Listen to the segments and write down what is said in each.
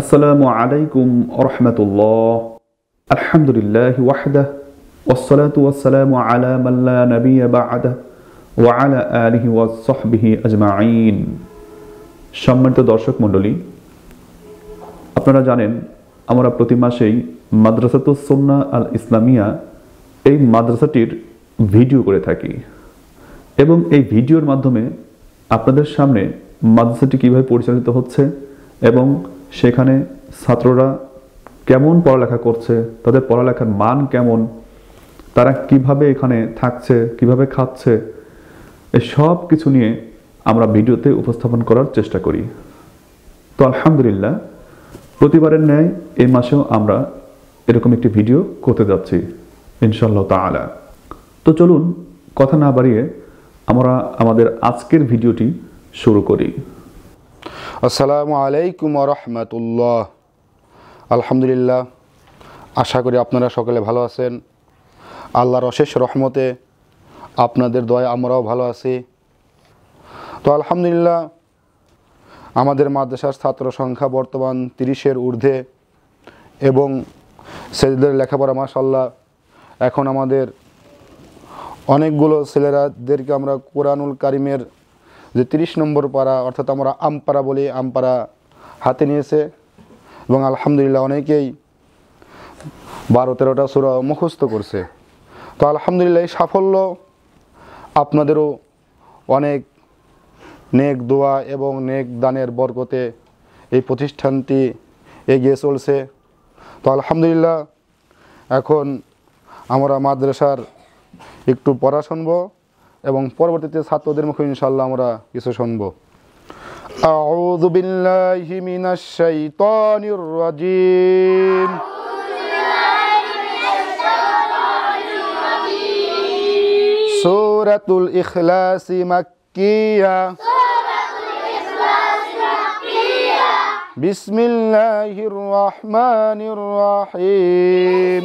আসসালামু আলাইকুম রহমতুল্লাহ আলহামদুলিল্লাহ ওয়াহদা والصلاة والسلام على من لا نبي بعده وعلى آله وصحبه أجمعين সম্মানিত দর্শক মণ্ডলী আপনারা জানেন আমরা প্রতি মাসেই মাদ্রাসাতুসন্না আল ইসলামিয়া এই মাদ্রাসাটির ভিডিও করে থাকি এবং এই ভিডিওর মাধ্যমে আপনাদের সামনে মাদ্রাসাটি কিভাবে পরিচালিত হচ্ছে এবং সেখানে ছাত্ররা কেমন পড়ালেখা করছে তাদের পড়ালেখার মান কেমন তারা কিভাবে এখানে থাকছে কিভাবে খাচ্ছে এ সব কিছু নিয়ে আমরা ভিডিওতে উপস্থাপন করার চেষ্টা করি তো আলহামদুলিল্লাহ প্রতিবারের ন্যায় এই মাসেও আমরা এরকম একটি ভিডিও করতে যাচ্ছি ইনশাল্লাহ তালা তো চলুন কথা না বাড়িয়ে আমরা আমাদের আজকের ভিডিওটি শুরু করি আসসালামু আলাইকুম রহমতুল্লাহ আলহামদুলিল্লাহ আশা করি আপনারা সকলে ভালো আছেন আল্লাহর অশেষ রহমতে আপনাদের দয়া আমরাও ভালো আছি তো আলহামদুলিল্লাহ আমাদের মাদ্রাসার ছাত্র সংখ্যা বর্তমান তিরিশের ঊর্ধ্বে এবং ছেলেদের লেখাপড়া মাসাল্লাহ এখন আমাদের অনেকগুলো ছেলেরাদেরকে আমরা কোরআনুল কারিমের যে তিরিশ নম্বর পাড়া অর্থাৎ আমরা আমপাড়া বলি আমপাড়া হাতে নিয়েছে এবং আলহামদুলিল্লাহ অনেকেই বারো তেরোটা সুরা মুখস্থ করছে তো আলহামদুলিল্লাহ এই সাফল্য আপনাদেরও অনেক নেক দোয়া এবং নেক দানের বরকতে এই প্রতিষ্ঠানটি এগিয়ে চলছে তো আলহামদুলিল্লাহ এখন আমরা মাদ্রাসার একটু পড়া শুনবো এবং পরবর্তীতে ছাত্রদের মুখে ইনশাল্লাহ আমরা কিছু শুনবো সুরাতুল ইখলাসি মাকিয়া বিসমিল্লাহির রহমানির রহিম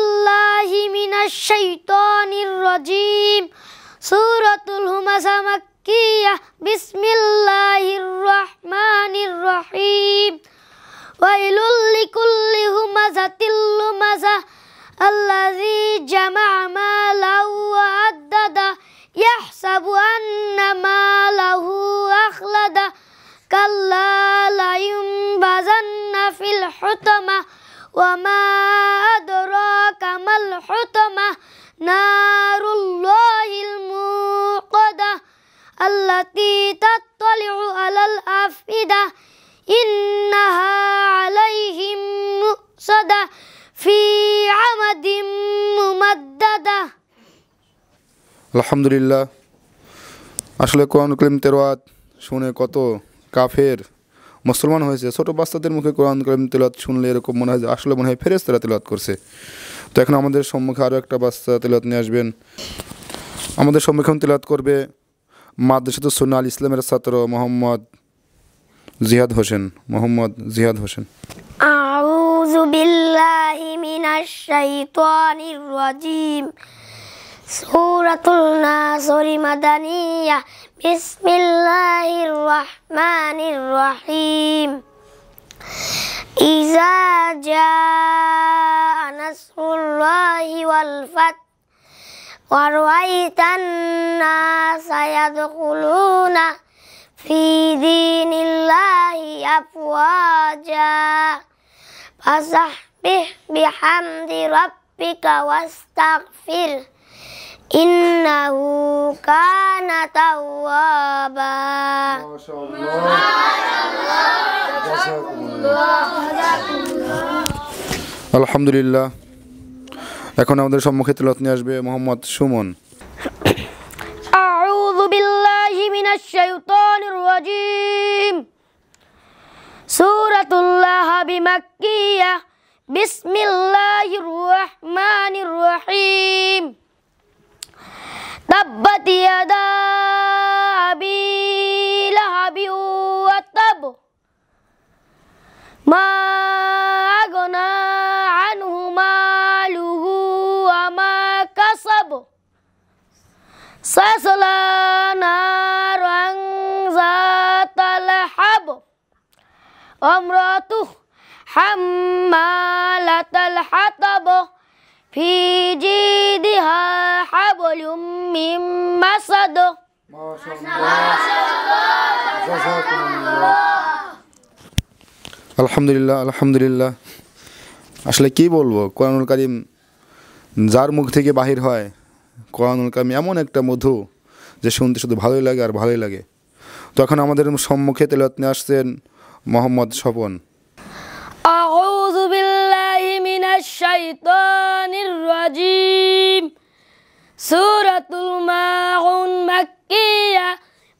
من الشيطان الرجيم سورة الهمزة مكية بسم الله الرحمن الرحيم ويل لكل همزة لمزة الذي جمع مالا وعدده يحسب أن ماله أخلده كلا لينبذن في الحطمة وما أدراك ما الحطمة نار الله الموقدة التي تطلع على الأفئدة إنها عليهم مؤصدة في عمد ممددة الحمد لله আসলে কোরআন করিম তেরোয়াত শুনে কত কাফের মুসলমান হয়েছে ছোটো বাচ্চাদের মুখে কোরআন করিম তেলাত শুনলে এরকম মনে হয় যে আসলে মনে হয় ফেরেজ তারা তেলাত করছে তো এখন আমাদের সম্মুখে আরও একটা বাচ্চা তেলাত নিয়ে আসবেন আমাদের সম্মুখে তেলাত করবে মাদ্রাসাত সোনা আল ইসলামের ছাত্র মোহাম্মদ জিহাদ হোসেন মোহাম্মদ জিহাদ হোসেন أعوذ بالله من الشيطان الرجيم سورة الناصر مدنية بسم الله الرحمن الرحيم إذا جاء نصر الله والفتح ورأيت الناس يدخلون في دين الله أفواجا فصحبه بحمد ربك واستغفره ইন্নাহু কানা তাওয়াবা আলহামদুলিল্লাহ এখন আমাদের সম্মুখে তেলত নিয়ে আসবে মোহাম্মদ সুমন আউযু বিল্লাহি মিনাশ শাইতানির রাজিম সূরাতুল্লাহ বিমাক্কিয়া বিসমিল্লাহির রহমানির রহিম تبت يدا أبي لهب وتب ما أغنى عنه ماله وما كسب سيصلى نار ذات لهب أمرته حمالة الحطب في جيدها حبل من مسد ما شاء الله جزاكم الله আলহামদুলিল্লাহ আলহামদুলিল্লাহ আসলে কি বলবো কোরআনুল করিম যার মুখ থেকে বাহির হয় কোরআনুল করিম এমন একটা মধু যে শুনতে শুধু ভালোই লাগে আর ভালোই লাগে তখন আমাদের সম্মুখে তেলত নিয়ে আসছেন মোহাম্মদ স্বপন الشيطان الرجيم سورة الماعون مكية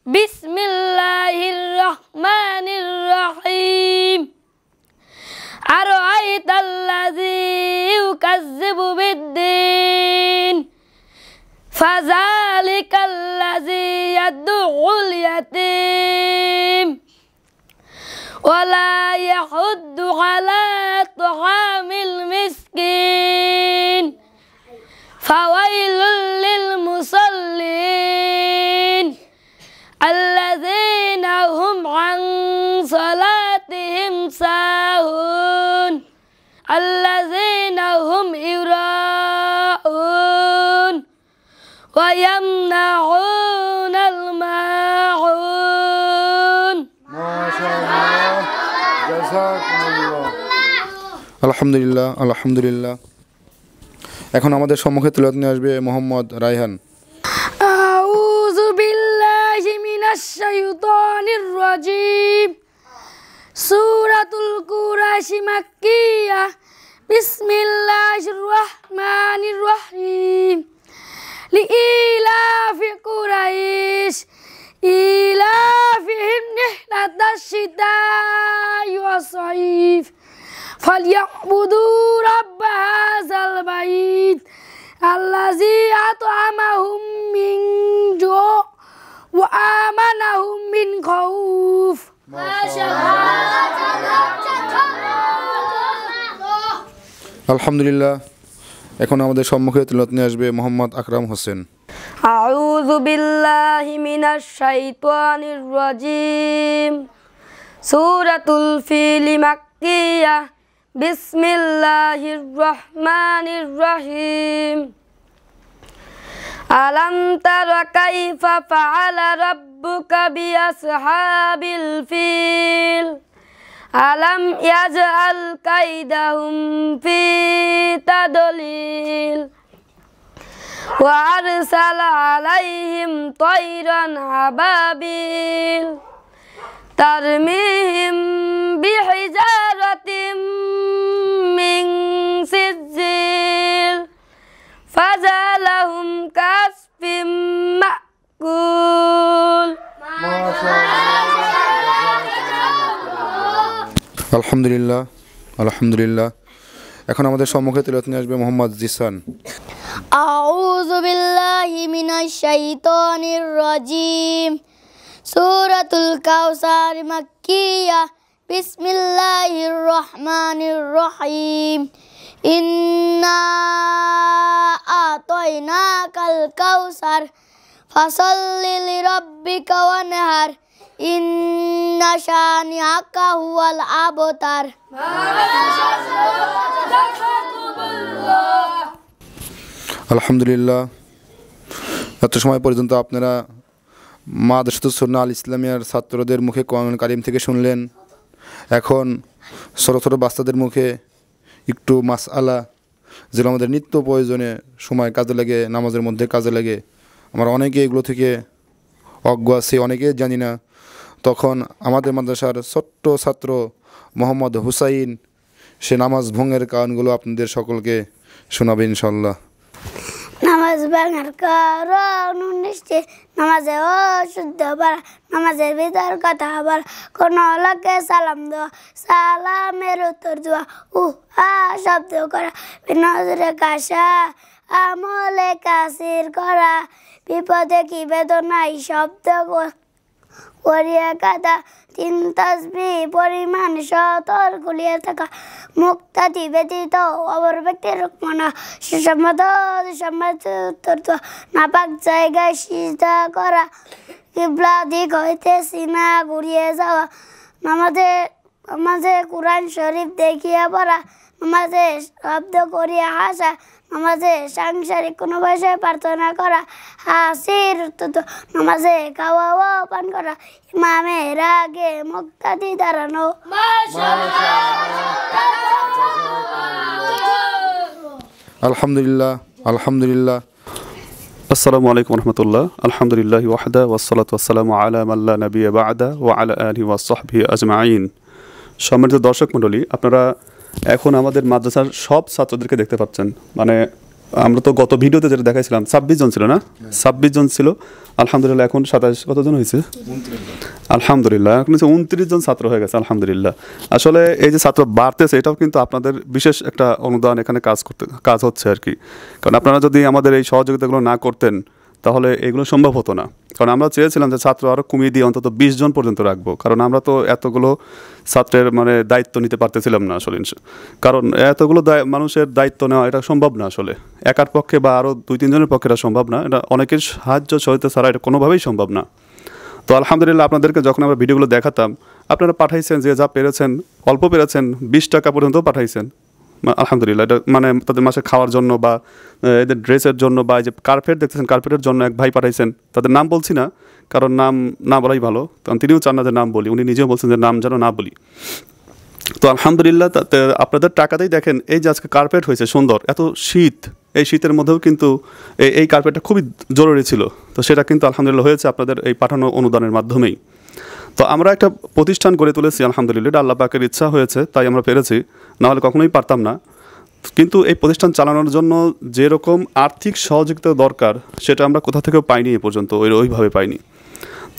بسم الله الرحمن الرحيم أرأيت الذي يكذب بالدين فذلك الذي يدعو اليتيم ولا يحض على طعام المسكين فويل আলহামদুলিল্লাহ আলহামদুলিল্লাহ এখন আমাদের সম্মুখে তুলে নিয়ে আসবে মোহাম্মদ রায়হান আউযু বিল্লাহি মিনাশ শাইতানির রাজীম সূরাতুল কুরাশি মাক্কিয়া বিসমিল্লাহির রহমানির রহিম লিইলাফি কুরাইশ ইলাফিহিম নিহলাতাশ শিতাই ওয়াস সাইফ আলহামদুলিল্লাহ এখন আমাদের সম্মুখে তুলত নিয়ে আসবে মোহাম্মদ আকরাম হোসেন আউযু বিল্লাহি মিনাশ শাইতানির রাজিম সূরাতুল ফিল মাক্কিয়াহ بسم الله الرحمن الرحيم ألم تر كيف فعل ربك بأصحاب الفيل ألم يجعل كيدهم في تدليل وأرسل عليهم طيرا عبابيل তারমিহিম বিহিজারতিম মিং সিজ্জিল ফাজালাহুম কাসফিম মাকুল আলহামদুলিল্লাহ আলহামদুলিল্লাহ এখন আমাদের সম্মুখে তুলে নিয়ে আসবে মোহাম্মদ জিসান আউযু বিল্লাহি মিনাশ سورة الكوثر مكية بسم الله الرحمن الرحيم إنا أعطيناك الكوثر فصل لربك وانهر إن شانئك هو الأبتر আলহামদুলিল্লাহ এত সময় পর্যন্ত আপনারা মাদ্রাসাতুসন্না আল ইসলামিয়ার ছাত্রদের মুখে কোয়ামুল কারিম থেকে শুনলেন এখন ছোটো ছোটো বাচ্চাদের মুখে একটু মাস আলা যেগুলো আমাদের নিত্য প্রয়োজনে সময় কাজে লাগে নামাজের মধ্যে কাজে লাগে আমরা অনেকে এগুলো থেকে অজ্ঞ আছে অনেকে জানি না তখন আমাদের মাদ্রাসার ছোট্ট ছাত্র মোহাম্মদ হুসাইন সে নামাজ ভঙ্গের কারণগুলো আপনাদের সকলকে শোনাবে ইনশাল্লাহ নামাজ ভাঙার কারণ নিশ্চিত নামাজে অশুদ্ধ বলা নামাজের ভিতর কথা বলা কোন লোকে সালাম দেওয়া সালামের উত্তর দেওয়া উহ আ শব্দ করা বিনজরে কাশা আমলে কাশির করা বিপদে কি বেদনাই শব্দ ওরিয়া কাদা তিন তাসবি পরিমাণ সতর গুলিয়ে থাকা মুক্তাদি ব্যতীত অপর ব্যক্তির রুকমনা সুসম্মত সম্মত উত্তর নাপাক জায়গায় সিজা করা কিবলা দিক হইতে সিনা ঘুরিয়ে যাওয়া নামাজে নামাজে কোরআন শরীফ দেখিয়া পড়া নামাজে শব্দ করিয়া হাসা নামাজে সাংসারিক কোনো ভাষায় প্রার্থনা করা হাসির নামাজে খাওয়া ও পান করা ইমামের আগে মুক্তাদি দাঁড়ানো আলহামদুলিল্লাহ আলহামদুলিল্লাহ আসসালামু আলাইকুম রহমতুল্লাহ আলহামদুলিল্লাহ ওয়াহদা ওয়াসালাত ওয়াসালাম আলাম আল্লাহ নবী বাদা ও আলা আলী ওয়াসহবি আজমাইন সম্মানিত দর্শক মণ্ডলী আপনারা এখন আমাদের মাদ্রাসার সব ছাত্রদেরকে দেখতে পাচ্ছেন মানে আমরা তো গত ভিডিওতে যেটা দেখাইছিলাম ছাব্বিশ জন ছিল না ছাব্বিশ জন ছিল আলহামদুলিল্লাহ এখন সাতাশ কতজন হয়েছে আলহামদুলিল্লাহ এখন হচ্ছে উনত্রিশ জন ছাত্র হয়ে গেছে আলহামদুলিল্লাহ আসলে এই যে ছাত্র বাড়তেছে এটাও কিন্তু আপনাদের বিশেষ একটা অনুদান এখানে কাজ করতে কাজ হচ্ছে আর কি কারণ আপনারা যদি আমাদের এই সহযোগিতাগুলো না করতেন তাহলে এগুলো সম্ভব হতো না কারণ আমরা চেয়েছিলাম যে ছাত্র আরও কমিয়ে দিয়ে অন্তত বিশ জন পর্যন্ত রাখবো কারণ আমরা তো এতগুলো ছাত্রের মানে দায়িত্ব নিতে পারতেছিলাম না আসলে কারণ এতগুলো মানুষের দায়িত্ব নেওয়া এটা সম্ভব না আসলে একার পক্ষে বা আরও দুই তিনজনের পক্ষে এটা সম্ভব না এটা অনেকের সাহায্য সহিত ছাড়া এটা কোনোভাবেই সম্ভব না তো আলহামদুলিল্লাহ আপনাদেরকে যখন আমরা ভিডিওগুলো দেখাতাম আপনারা পাঠাইছেন যে যা পেরেছেন অল্প পেরেছেন বিশ টাকা পর্যন্ত পাঠাইছেন আলহামদুলিল্লাহ এটা মানে তাদের মাসে খাওয়ার জন্য বা এদের ড্রেসের জন্য বা এই যে কার্পেট দেখতেছেন কার্পেটের জন্য এক ভাই পাঠাইছেন তাদের নাম বলছি না কারণ নাম না বলাই ভালো কারণ তিনিও চান না যে নাম বলি উনি নিজেও বলছেন যে নাম যেন না বলি তো আলহামদুলিল্লাহ আপনাদের টাকাতেই দেখেন এই যে আজকে কার্পেট হয়েছে সুন্দর এত শীত এই শীতের মধ্যেও কিন্তু এই কার্পেটটা খুবই জরুরি ছিল তো সেটা কিন্তু আলহামদুলিল্লাহ হয়েছে আপনাদের এই পাঠানো অনুদানের মাধ্যমেই তো আমরা একটা প্রতিষ্ঠান গড়ে তুলেছি আলহামদুলিল্লাহ আল্লাহ পাকের ইচ্ছা হয়েছে তাই আমরা পেরেছি নাহলে কখনোই পারতাম না কিন্তু এই প্রতিষ্ঠান চালানোর জন্য যেরকম আর্থিক সহযোগিতা দরকার সেটা আমরা কোথা থেকেও পাইনি এ পর্যন্ত ওই ওইভাবে পাইনি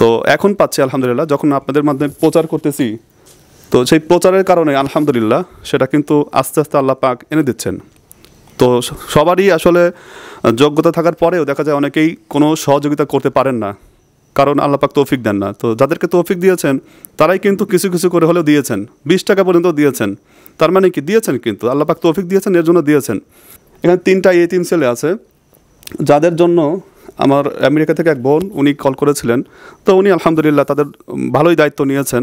তো এখন পাচ্ছি আলহামদুলিল্লাহ যখন আপনাদের মাধ্যমে প্রচার করতেছি তো সেই প্রচারের কারণে আলহামদুলিল্লাহ সেটা কিন্তু আস্তে আস্তে আল্লাহ পাক এনে দিচ্ছেন তো সবারই আসলে যোগ্যতা থাকার পরেও দেখা যায় অনেকেই কোনো সহযোগিতা করতে পারেন না কারণ আল্লাপাক তৌফিক দেন না তো যাদেরকে তৌফিক দিয়েছেন তারাই কিন্তু কিছু কিছু করে হলেও দিয়েছেন বিশ টাকা পর্যন্ত দিয়েছেন তার মানে কি দিয়েছেন কিন্তু আল্লাপাক তৌফিক দিয়েছেন এর জন্য দিয়েছেন এখানে তিনটা এ তিন ছেলে আছে যাদের জন্য আমার আমেরিকা থেকে এক বোন উনি কল করেছিলেন তো উনি আলহামদুলিল্লাহ তাদের ভালোই দায়িত্ব নিয়েছেন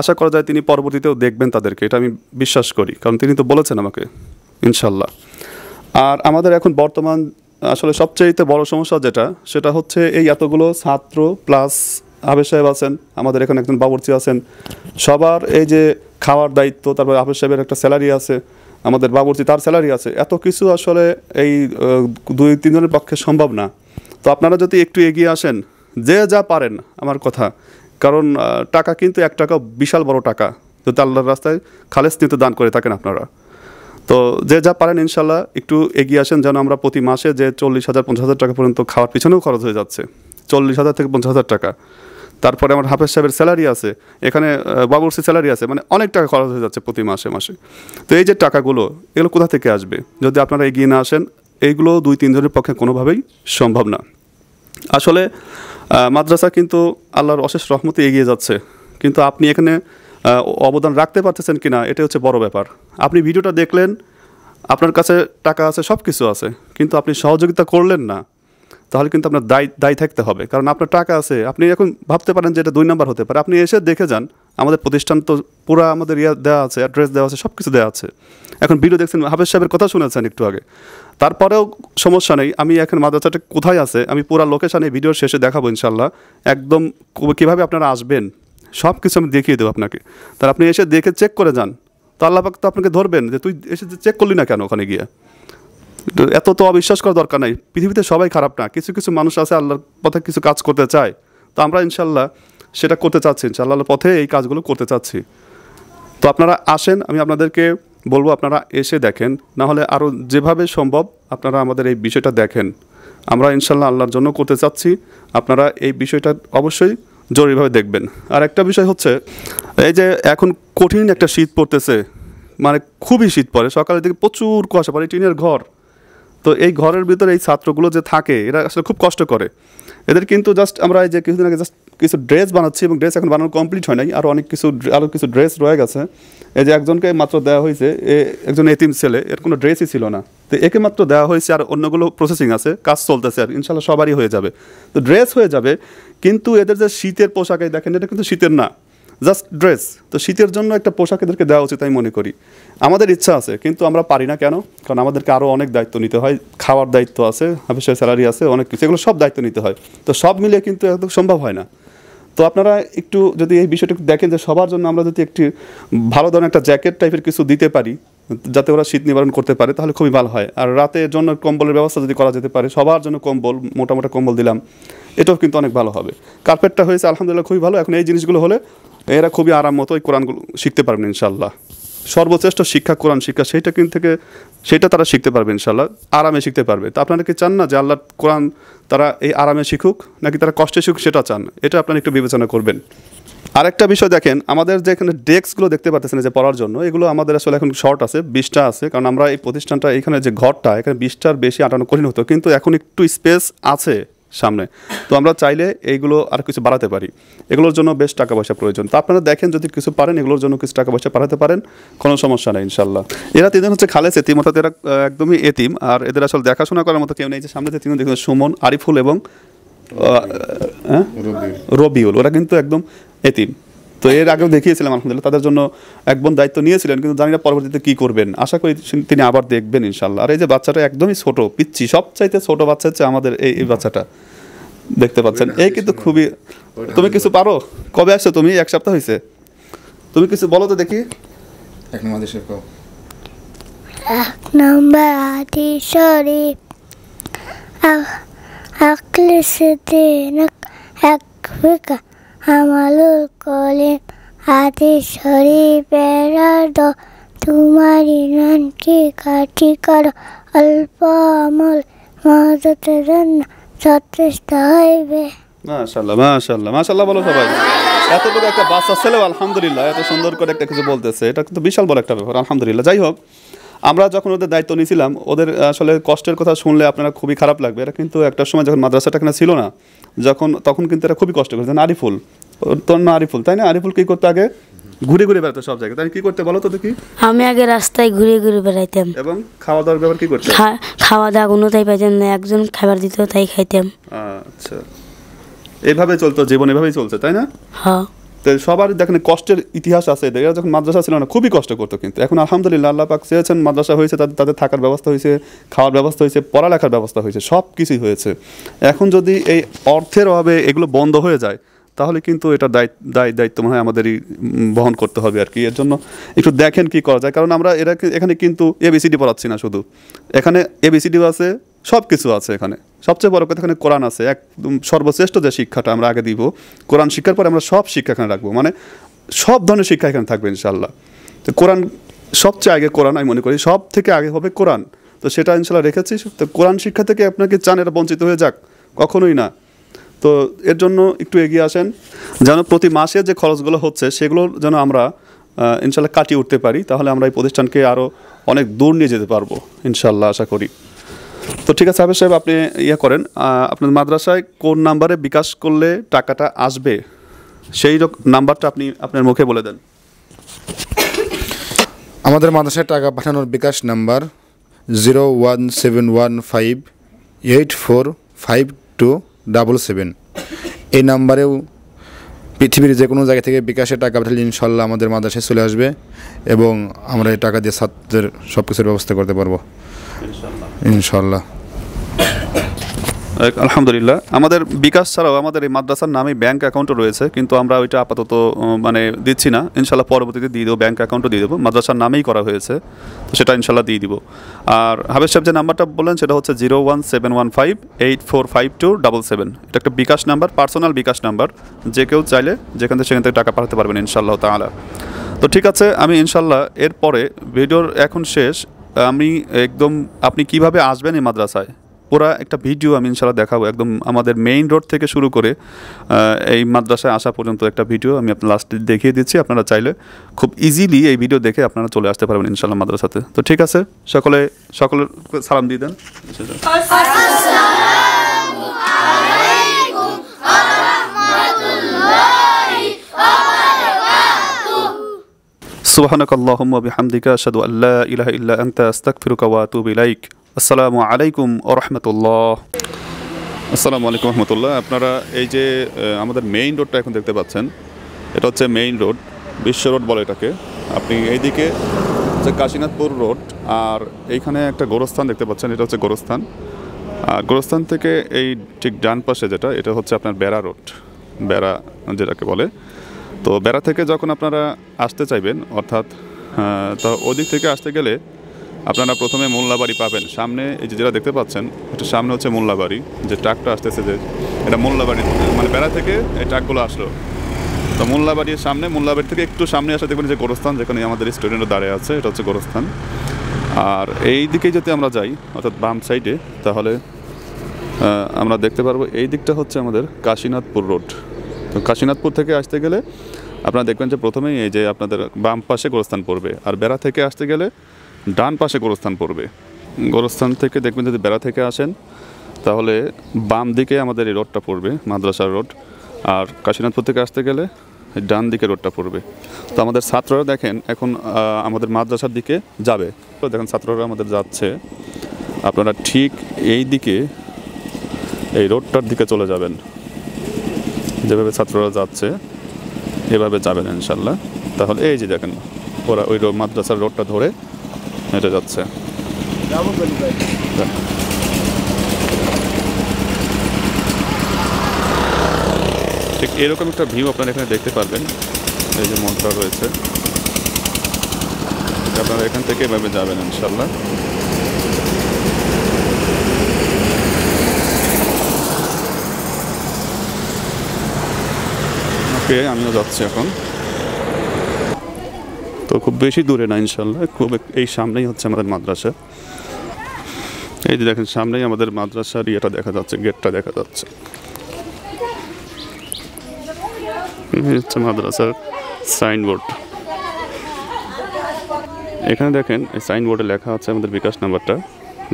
আশা করা যায় তিনি পরবর্তীতেও দেখবেন তাদেরকে এটা আমি বিশ্বাস করি কারণ তিনি তো বলেছেন আমাকে ইনশাল্লাহ আর আমাদের এখন বর্তমান আসলে সবচেয়ে বড় সমস্যা যেটা সেটা হচ্ছে এই এতগুলো ছাত্র প্লাস আবেদ সাহেব আছেন আমাদের এখানে একজন বাবুর্চি আছেন সবার এই যে খাওয়ার দায়িত্ব তারপর আবেদ সাহেবের একটা স্যালারি আছে আমাদের বাবুর্চি তার স্যালারি আছে এত কিছু আসলে এই দুই তিনজনের পক্ষে সম্ভব না তো আপনারা যদি একটু এগিয়ে আসেন যে যা পারেন আমার কথা কারণ টাকা কিন্তু এক টাকা বিশাল বড় টাকা যদি আল্লাহর রাস্তায় খালেস্তিতে দান করে থাকেন আপনারা তো যে যা পারেন ইনশাল্লাহ একটু এগিয়ে আসেন যেন আমরা প্রতি মাসে যে চল্লিশ হাজার পঞ্চাশ হাজার টাকা পর্যন্ত খাওয়ার পিছনেও খরচ হয়ে যাচ্ছে চল্লিশ হাজার থেকে পঞ্চাশ হাজার টাকা তারপরে আমার হাফেজ সাহেবের স্যালারি আছে এখানে বাবুরসি স্যালারি আছে মানে অনেক টাকা খরচ হয়ে যাচ্ছে প্রতি মাসে মাসে তো এই যে টাকাগুলো এগুলো কোথা থেকে আসবে যদি আপনারা এগিয়ে না আসেন এইগুলো দুই তিনজনের পক্ষে কোনোভাবেই সম্ভব না আসলে মাদ্রাসা কিন্তু আল্লাহর অশেষ রহমতে এগিয়ে যাচ্ছে কিন্তু আপনি এখানে অবদান রাখতে পারতেছেন কি না এটা হচ্ছে বড় ব্যাপার আপনি ভিডিওটা দেখলেন আপনার কাছে টাকা আছে সব কিছু আছে কিন্তু আপনি সহযোগিতা করলেন না তাহলে কিন্তু আপনার দায় দায়ী থাকতে হবে কারণ আপনার টাকা আছে আপনি এখন ভাবতে পারেন যে এটা দুই নম্বর হতে পারে আপনি এসে দেখে যান আমাদের প্রতিষ্ঠান তো পুরো আমাদের ইয়া দেওয়া আছে অ্যাড্রেস দেওয়া আছে সব কিছু দেওয়া আছে এখন ভিডিও দেখছেন হাফেজ সাহেবের কথা শুনেছেন একটু আগে তারপরেও সমস্যা নেই আমি এখন মাদ্রাসাটা কোথায় আছে আমি পুরা লোকেশানে ভিডিওর শেষে দেখাবো ইনশাল্লাহ একদম কীভাবে আপনারা আসবেন সব কিছু আমি দেখিয়ে দেবো আপনাকে তার আপনি এসে দেখে চেক করে যান তো আল্লাহাক তো আপনাকে ধরবেন যে তুই এসে চেক করলি না কেন ওখানে গিয়ে এত তো অবিশ্বাস করার দরকার নাই পৃথিবীতে সবাই খারাপ না কিছু কিছু মানুষ আছে আল্লাহর পথে কিছু কাজ করতে চায় তো আমরা ইনশাল্লাহ সেটা করতে চাচ্ছি ইনশাল্লাহ পথে এই কাজগুলো করতে চাচ্ছি তো আপনারা আসেন আমি আপনাদেরকে বলবো আপনারা এসে দেখেন না হলে আরও যেভাবে সম্ভব আপনারা আমাদের এই বিষয়টা দেখেন আমরা ইনশাল্লাহ আল্লাহর জন্য করতে চাচ্ছি আপনারা এই বিষয়টা অবশ্যই জরুরিভাবে দেখবেন আর একটা বিষয় হচ্ছে এই যে এখন কঠিন একটা শীত পড়তেছে মানে খুবই শীত পড়ে সকালের দিকে প্রচুর কুয়াশা পড়ে টিনের ঘর তো এই ঘরের ভিতরে এই ছাত্রগুলো যে থাকে এরা আসলে খুব কষ্ট করে এদের কিন্তু জাস্ট আমরা এই যে কিছুদিন আগে জাস্ট কিছু ড্রেস বানাচ্ছি এবং ড্রেস এখন বানানো কমপ্লিট হয় নাই আরও অনেক কিছু আরও কিছু ড্রেস রয়ে গেছে এই যে একজনকে মাত্র দেওয়া হয়েছে এ একজন এতিম ছেলে এর কোনো ড্রেসই ছিল না তো একে মাত্র দেওয়া হয়েছে আর অন্যগুলো প্রসেসিং আছে কাজ চলতেছে আর ইনশাল্লাহ সবারই হয়ে যাবে তো ড্রেস হয়ে যাবে কিন্তু এদের যে শীতের পোশাক দেখেন এটা কিন্তু শীতের না জাস্ট ড্রেস তো শীতের জন্য একটা পোশাক এদেরকে দেওয়া উচিত আমি মনে করি আমাদের ইচ্ছা আছে কিন্তু আমরা পারি না কেন কারণ আমাদেরকে আরও অনেক দায়িত্ব নিতে হয় খাওয়ার দায়িত্ব আছে অফিসের স্যালারি আছে অনেক কিছু এগুলো সব দায়িত্ব নিতে হয় তো সব মিলিয়ে কিন্তু একদম সম্ভব হয় না তো আপনারা একটু যদি এই বিষয়টা দেখেন যে সবার জন্য আমরা যদি একটি ভালো ধরনের একটা জ্যাকেট টাইপের কিছু দিতে পারি যাতে ওরা শীত নিবারণ করতে পারে তাহলে খুবই ভালো হয় আর রাতের জন্য কম্বলের ব্যবস্থা যদি করা যেতে পারে সবার জন্য কম্বল মোটামোটা কম্বল দিলাম এটাও কিন্তু অনেক ভালো হবে কার্পেটটা হয়েছে আলহামদুলিল্লাহ খুবই ভালো এখন এই জিনিসগুলো হলে এরা খুবই আরাম মতো এই কোরআনগুলো শিখতে পারবেন ইনশাল্লাহ সর্বশ্রেষ্ঠ শিক্ষা কোরআন শিক্ষা সেইটা কিন্তু থেকে সেটা তারা শিখতে পারবে ইনশাল্লাহ আরামে শিখতে পারবে তা আপনারা কি চান না যে আল্লাহ কোরআন তারা এই আরামে শিখুক নাকি তারা কষ্টে শিখুক সেটা চান এটা আপনারা একটু বিবেচনা করবেন আরেকটা বিষয় দেখেন আমাদের যে এখানে ডেস্কগুলো দেখতে পাচ্ছেন যে পড়ার জন্য এগুলো আমাদের আসলে এখন শর্ট আছে বিশটা আছে কারণ আমরা এই প্রতিষ্ঠানটা এখানে যে ঘরটা এখানে বিশটার বেশি আটানো কঠিন হতো কিন্তু এখন একটু স্পেস আছে সামনে তো আমরা চাইলে এইগুলো আর কিছু বাড়াতে পারি এগুলোর জন্য বেশ টাকা পয়সা প্রয়োজন তো আপনারা দেখেন যদি কিছু পারেন এগুলোর জন্য কিছু টাকা পয়সা পাঠাতে পারেন কোনো সমস্যা নেই ইনশাল্লাহ এরা তিনজন হচ্ছে খালেস এতিম অর্থাৎ এরা একদমই এতিম আর এদের আসলে দেখাশোনা করার মতো কেউ নেই যে সামনে যে তিনজন দেখুন সুমন আরিফুল এবং হ্যাঁ? রবিউল ওরা কিন্তু একদম এতিম তো এর আগেও দেখিয়েছিলাম আলহামদুলিল্লাহ তাদের জন্য একবন দায়িত্ব নিয়েছিলেন কিন্তু জানি না পরবর্তীতে কী করবেন আশা করি তিনি আবার দেখবেন ইনশাল্লাহ আর এই যে বাচ্চাটা একদমই ছোটো পিচ্ছি সবচাইতে ছোটো বাচ্চা হচ্ছে আমাদের এই এই বাচ্চাটা দেখতে পাচ্ছেন এই কিন্তু খুবই তুমি কিছু পারো কবে আসছো তুমি এক সপ্তাহ হয়েছে তুমি কিছু বলো তো দেখি এক নম্বর দেশের কো এক নম্বর আকলে সেদিন এক আমালুল হাতে হাদিস শরীফের তোমার ইমান কি কাটি কর অল্প আমল মহাজতের জন্য সচেষ্ট হইবে মাশাল্লাহ মাশাল্লাহ মাশাল্লাহ বলো সবাই এতটুকু একটা বাচ্চা ছেলেও আলহামদুলিল্লাহ এত সুন্দর করে একটা কিছু বলতেছে এটা কিন্তু বিশাল বড় একটা ব্যাপার আলহামদুলিল্লাহ যাই হোক আমরা যখন ওদের দায়িত্ব নিয়েছিলাম ওদের আসলে কষ্টের কথা শুনলে আপনারা খুবই খারাপ লাগবে এটা কিন্তু একটা সময় যখন মাদ্রাসাটা এখানে ছিল না যখন তখন কিন্তু এরা খুবই কষ্ট করতেন আরিফুল তোর না আরিফুল তাই না আরিফুল কী করতো আগে ঘুরে ঘুরে বেড়াতো সব জায়গায় তাই কি করতে বলো তো দেখি আমি আগে রাস্তায় ঘুরে ঘুরে বেড়াইতাম এবং খাওয়া দাওয়ার ব্যাপার কি করতে খাওয়া দাওয়া কোনো তাই পাইতাম না একজন খাবার দিত তাই খাইতাম আচ্ছা এভাবে চলতো জীবন এভাবেই চলছে তাই না হ্যাঁ তো সবার দেখেন কষ্টের ইতিহাস আছে এরা যখন মাদ্রাসা ছিল না খুবই কষ্ট করতো কিন্তু এখন আলহামদুলিল্লাহ আল্লাহ পাক চেয়েছেন মাদ্রাসা হয়েছে তাদের তাদের থাকার ব্যবস্থা হয়েছে খাওয়ার ব্যবস্থা হয়েছে পড়ালেখার ব্যবস্থা হয়েছে সব কিছুই হয়েছে এখন যদি এই অর্থের অভাবে এগুলো বন্ধ হয়ে যায় তাহলে কিন্তু এটা দায় দায়িত্ব মনে হয় আমাদেরই বহন করতে হবে আর কি এর জন্য একটু দেখেন কি করা যায় কারণ আমরা এরা এখানে কিন্তু এবিসিডি পড়াচ্ছি না শুধু এখানে এবিসিডিও আছে সব কিছু আছে এখানে সবচেয়ে বড় কথা এখানে কোরআন আছে একদম সর্বশ্রেষ্ঠ যে শিক্ষাটা আমরা আগে দিব কোরআন শিক্ষার পরে আমরা সব শিক্ষা এখানে রাখবো মানে সব ধরনের শিক্ষা এখানে থাকবে ইনশাল্লাহ তো কোরআন সবচেয়ে আগে কোরআন আমি মনে করি সব থেকে আগে হবে কোরআন তো সেটা ইনশাল্লাহ রেখেছি তো কোরআন শিক্ষা থেকে আপনাকে চান এটা বঞ্চিত হয়ে যাক কখনোই না তো এর জন্য একটু এগিয়ে আসেন যেন প্রতি মাসে যে খরচগুলো হচ্ছে সেগুলো যেন আমরা ইনশাল্লাহ কাটিয়ে উঠতে পারি তাহলে আমরা এই প্রতিষ্ঠানকে আরও অনেক দূর নিয়ে যেতে পারবো ইনশাল্লাহ আশা করি তো ঠিক আছে হাফেজ সাহেব আপনি ইয়ে করেন আপনার মাদ্রাসায় কোন নাম্বারে বিকাশ করলে টাকাটা আসবে সেই নাম্বারটা আপনি আপনার মুখে বলে দেন আমাদের মাদ্রাসায় টাকা পাঠানোর bKash number zero one seven one five eight four five two double seven এই নাম্বারেও পৃথিবীর যে কোনো জায়গা থেকে বিকাশে টাকা পাঠালে ইনশাল্লাহ আমাদের মাদ্রাসায় চলে আসবে এবং আমরা এই টাকা দিয়ে ছাত্রদের সব কিছুর ব্যবস্থা করতে পারবো ইনশাল্লাহ আলহামদুলিল্লাহ আমাদের বিকাশ ছাড়াও আমাদের এই মাদ্রাসার নামে ব্যাংক অ্যাকাউন্টও রয়েছে কিন্তু আমরা ওইটা আপাতত মানে দিচ্ছি না ইনশাল্লাহ পরবর্তীতে দিয়ে দেবো ব্যাঙ্ক অ্যাকাউন্টও দিয়ে দেবো মাদ্রাসার নামেই করা হয়েছে তো সেটা ইনশাল্লাহ দিয়ে দিব আর হাবেজ সাহেব যে নাম্বারটা বললেন সেটা হচ্ছে zero one seven one five eight four five two double seven এটা একটা bKash number personal bKash number যে কেউ চাইলে যেখান থেকে সেখান থেকে টাকা পাঠাতে পারবেন ইনশাল্লাহ তাহলে তো ঠিক আছে আমি ইনশাল্লাহ এরপরে ভিডিওর এখন শেষ আমি একদম আপনি কিভাবে আসবেন এই মাদ্রাসায় ওরা একটা ভিডিও আমি ইনশাল্লাহ দেখাবো একদম আমাদের মেইন রোড থেকে শুরু করে এই মাদ্রাসায় আসা পর্যন্ত একটা ভিডিও আমি আপনার লাস্টে দেখিয়ে দিচ্ছি আপনারা চাইলে খুব ইজিলি এই ভিডিও দেখে আপনারা চলে আসতে পারবেন ইনশাল্লাহ মাদ্রাসাতে তো ঠিক আছে সকলে সকলের সালাম দিয়ে দেন সুবাহানক আল্লাহম বিহামদিকা সাদু আল্লাহ ইলাহ ইল্লা আন্তা আস্তাক ফিরুকা ওয়াতুব ইলাইক আসসালামু আলাইকুম ও রহমতুল্লাহ আসসালামু আলাইকুম রহমতুল্লাহ আপনারা এই যে আমাদের মেইন রোডটা এখন দেখতে পাচ্ছেন এটা হচ্ছে মেইন রোড বিশ্ব রোড বলে এটাকে আপনি এইদিকে হচ্ছে কাশীনাথপুর রোড আর এইখানে একটা গোরস্থান দেখতে পাচ্ছেন এটা হচ্ছে গোরস্থান আর গোরস্থান থেকে এই ঠিক ডান পাশে যেটা এটা হচ্ছে আপনার বেড়া রোড বেড়া যেটাকে বলে তো বেড়া থেকে যখন আপনারা আসতে চাইবেন অর্থাৎ তো ওদিক থেকে আসতে গেলে আপনারা প্রথমে মোল্লাবাড়ি পাবেন সামনে এই যে যেটা দেখতে পাচ্ছেন এটা সামনে হচ্ছে মোল্লাবাড়ি যে ট্রাকটা আসতেছে যে এটা মোল্লাবাড়ি মানে বেড়া থেকে এই ট্রাকগুলো আসলো তো মোল্লাবাড়ির সামনে মোল্লাবাড়ি থেকে একটু সামনে আসা দেখবেন যে গোরস্থান যেখানে আমাদের স্টুডেন্ট দাঁড়িয়ে আছে এটা হচ্ছে গোরস্থান আর এই দিকে যদি আমরা যাই অর্থাৎ বাম সাইডে তাহলে আমরা দেখতে পারবো এই দিকটা হচ্ছে আমাদের কাশীনাথপুর রোড তো কাশীনাথপুর থেকে আসতে গেলে আপনারা দেখবেন যে প্রথমেই এই যে আপনাদের বাম পাশে গোরস্থান পড়বে আর বেড়া থেকে আসতে গেলে ডান পাশে গোরস্থান পড়বে গোরস্থান থেকে দেখবেন যদি বেড়া থেকে আসেন তাহলে বাম দিকে আমাদের এই রোডটা পড়বে মাদ্রাসার রোড আর কাশীনাথপুর থেকে আসতে গেলে ডান দিকে রোডটা পড়বে তো আমাদের ছাত্ররা দেখেন এখন আমাদের মাদ্রাসার দিকে যাবে তো দেখেন ছাত্ররা আমাদের যাচ্ছে আপনারা ঠিক এই দিকে এই রোডটার দিকে চলে যাবেন যেভাবে ছাত্ররা যাচ্ছে এভাবে যাবেন ইনশাল্লাহ তাহলে এই যে দেখেন ওরা ওই রোড মাদ্রাসার রোডটা ধরে হেঁটে যাচ্ছে ঠিক এরকম একটা ভিউ আপনারা এখানে দেখতে পারবেন এই যে মনটা রয়েছে আপনারা এখান থেকে এভাবে যাবেন ইনশাল্লাহ পেয়ে আমিও যাচ্ছি এখন তো খুব বেশি দূরে না ইনশাল্লাহ খুব এই সামনেই হচ্ছে আমাদের মাদ্রাসা এই যে দেখেন সামনেই আমাদের মাদ্রাসার ইয়েটা দেখা যাচ্ছে গেটটা দেখা যাচ্ছে মাদ্রাসার সাইনবোর্ড এখানে দেখেন এই সাইনবোর্ডে লেখা আছে আমাদের বিকাশ নাম্বারটা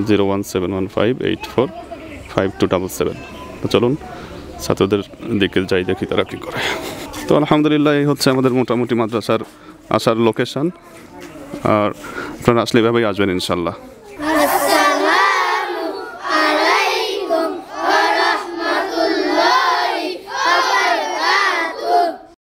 zero one seven one five eight four five two double seven তো চলুন ছাত্রদের দিকে যাই দেখি তারা কী করে তো আলহামদুলিল্লাহ এই হচ্ছে আমাদের মোটামুটি মাদ্রাসার আসার লোকেশান আর আপনারা আসলে এভাবেই আসবেন ইনশাল্লাহ